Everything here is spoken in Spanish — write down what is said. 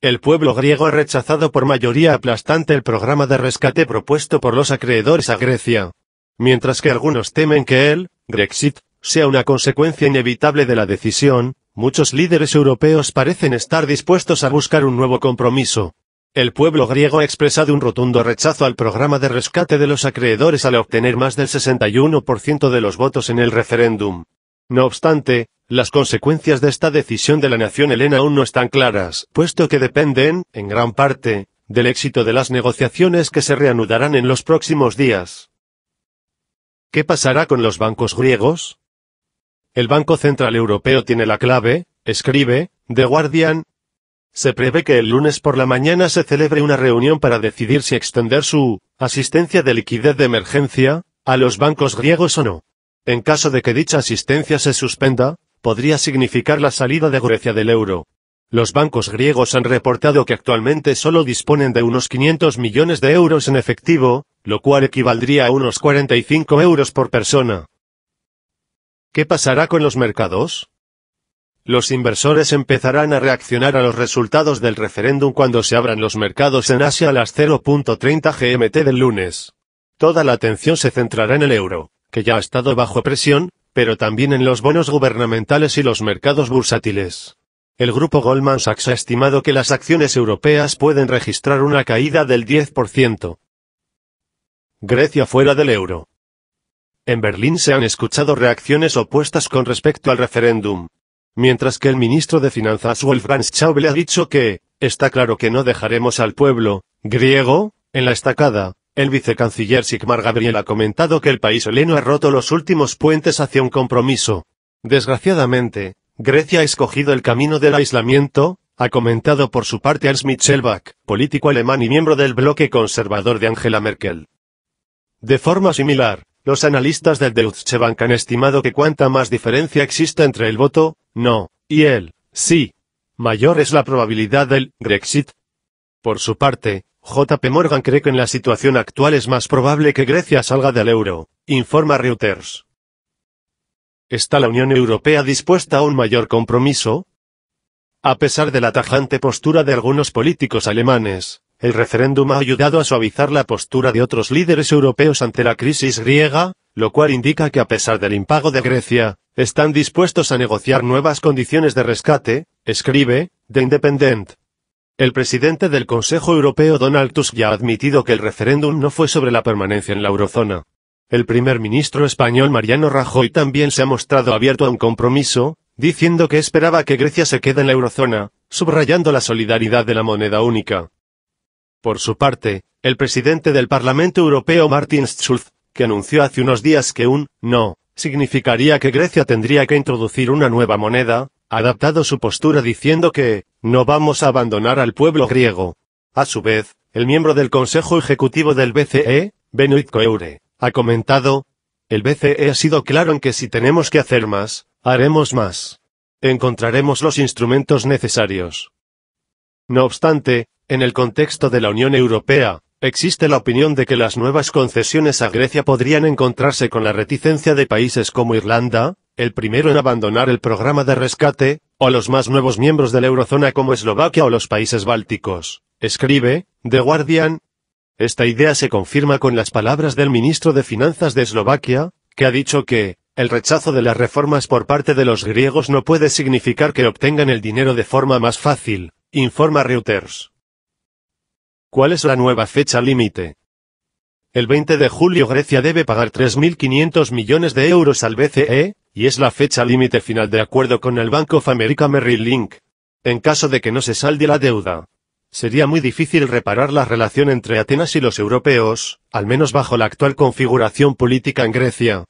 El pueblo griego ha rechazado por mayoría aplastante el programa de rescate propuesto por los acreedores a Grecia. Mientras que algunos temen que el Grexit sea una consecuencia inevitable de la decisión, muchos líderes europeos parecen estar dispuestos a buscar un nuevo compromiso. El pueblo griego ha expresado un rotundo rechazo al programa de rescate de los acreedores al obtener más del 61% de los votos en el referéndum. No obstante, las consecuencias de esta decisión de la nación helena aún no están claras, puesto que dependen, en gran parte, del éxito de las negociaciones que se reanudarán en los próximos días. ¿Qué pasará con los bancos griegos? El Banco Central Europeo tiene la clave, escribe, The Guardian. Se prevé que el lunes por la mañana se celebre una reunión para decidir si extender su asistencia de liquidez de emergencia a los bancos griegos o no. En caso de que dicha asistencia se suspenda, podría significar la salida de Grecia del euro. Los bancos griegos han reportado que actualmente solo disponen de unos 500 millones de euros en efectivo, lo cual equivaldría a unos 45 euros por persona. ¿Qué pasará con los mercados? Los inversores empezarán a reaccionar a los resultados del referéndum cuando se abran los mercados en Asia a las 0.30 GMT del lunes. Toda la atención se centrará en el euro que ya ha estado bajo presión, pero también en los bonos gubernamentales y los mercados bursátiles. El grupo Goldman Sachs ha estimado que las acciones europeas pueden registrar una caída del 10%. Grecia fuera del euro. En Berlín se han escuchado reacciones opuestas con respecto al referéndum. Mientras que el ministro de Finanzas Wolfgang Schauble ha dicho que, está claro que no dejaremos al pueblo, griego, en la estacada, el vicecanciller Sigmar Gabriel ha comentado que el país heleno ha roto los últimos puentes hacia un compromiso. Desgraciadamente, Grecia ha escogido el camino del aislamiento, ha comentado por su parte Ernst Michelbach, político alemán y miembro del bloque conservador de Angela Merkel. De forma similar, los analistas del Deutsche Bank han estimado que cuanta más diferencia exista entre el voto, no, y el, sí, mayor es la probabilidad del Brexit. Por su parte, JP Morgan cree que en la situación actual es más probable que Grecia salga del euro, informa Reuters. ¿Está la Unión Europea dispuesta a un mayor compromiso? A pesar de la tajante postura de algunos políticos alemanes, el referéndum ha ayudado a suavizar la postura de otros líderes europeos ante la crisis griega, lo cual indica que a pesar del impago de Grecia, están dispuestos a negociar nuevas condiciones de rescate, escribe, The Independent. El presidente del Consejo Europeo Donald Tusk ya ha admitido que el referéndum no fue sobre la permanencia en la eurozona. El primer ministro español Mariano Rajoy también se ha mostrado abierto a un compromiso, diciendo que esperaba que Grecia se quede en la eurozona, subrayando la solidaridad de la moneda única. Por su parte, el presidente del Parlamento Europeo Martin Schulz, que anunció hace unos días que un no significaría que Grecia tendría que introducir una nueva moneda, adaptado su postura diciendo que, no vamos a abandonar al pueblo griego. A su vez, el miembro del Consejo Ejecutivo del BCE, Benoit Coeure, ha comentado, el BCE ha sido claro en que si tenemos que hacer más, haremos más. Encontraremos los instrumentos necesarios. No obstante, en el contexto de la Unión Europea, existe la opinión de que las nuevas concesiones a Grecia podrían encontrarse con la reticencia de países como Irlanda, el primero en abandonar el programa de rescate, o los más nuevos miembros de la eurozona como Eslovaquia o los países bálticos. Escribe, The Guardian. Esta idea se confirma con las palabras del ministro de Finanzas de Eslovaquia, que ha dicho que, el rechazo de las reformas por parte de los griegos no puede significar que obtengan el dinero de forma más fácil, informa Reuters. ¿Cuál es la nueva fecha límite? El 20 de julio Grecia debe pagar 3.500 millones de euros al BCE, y es la fecha límite final de acuerdo con el banco of America Merrill Link. En caso de que no se salde la deuda, sería muy difícil reparar la relación entre Atenas y los europeos, al menos bajo la actual configuración política en Grecia.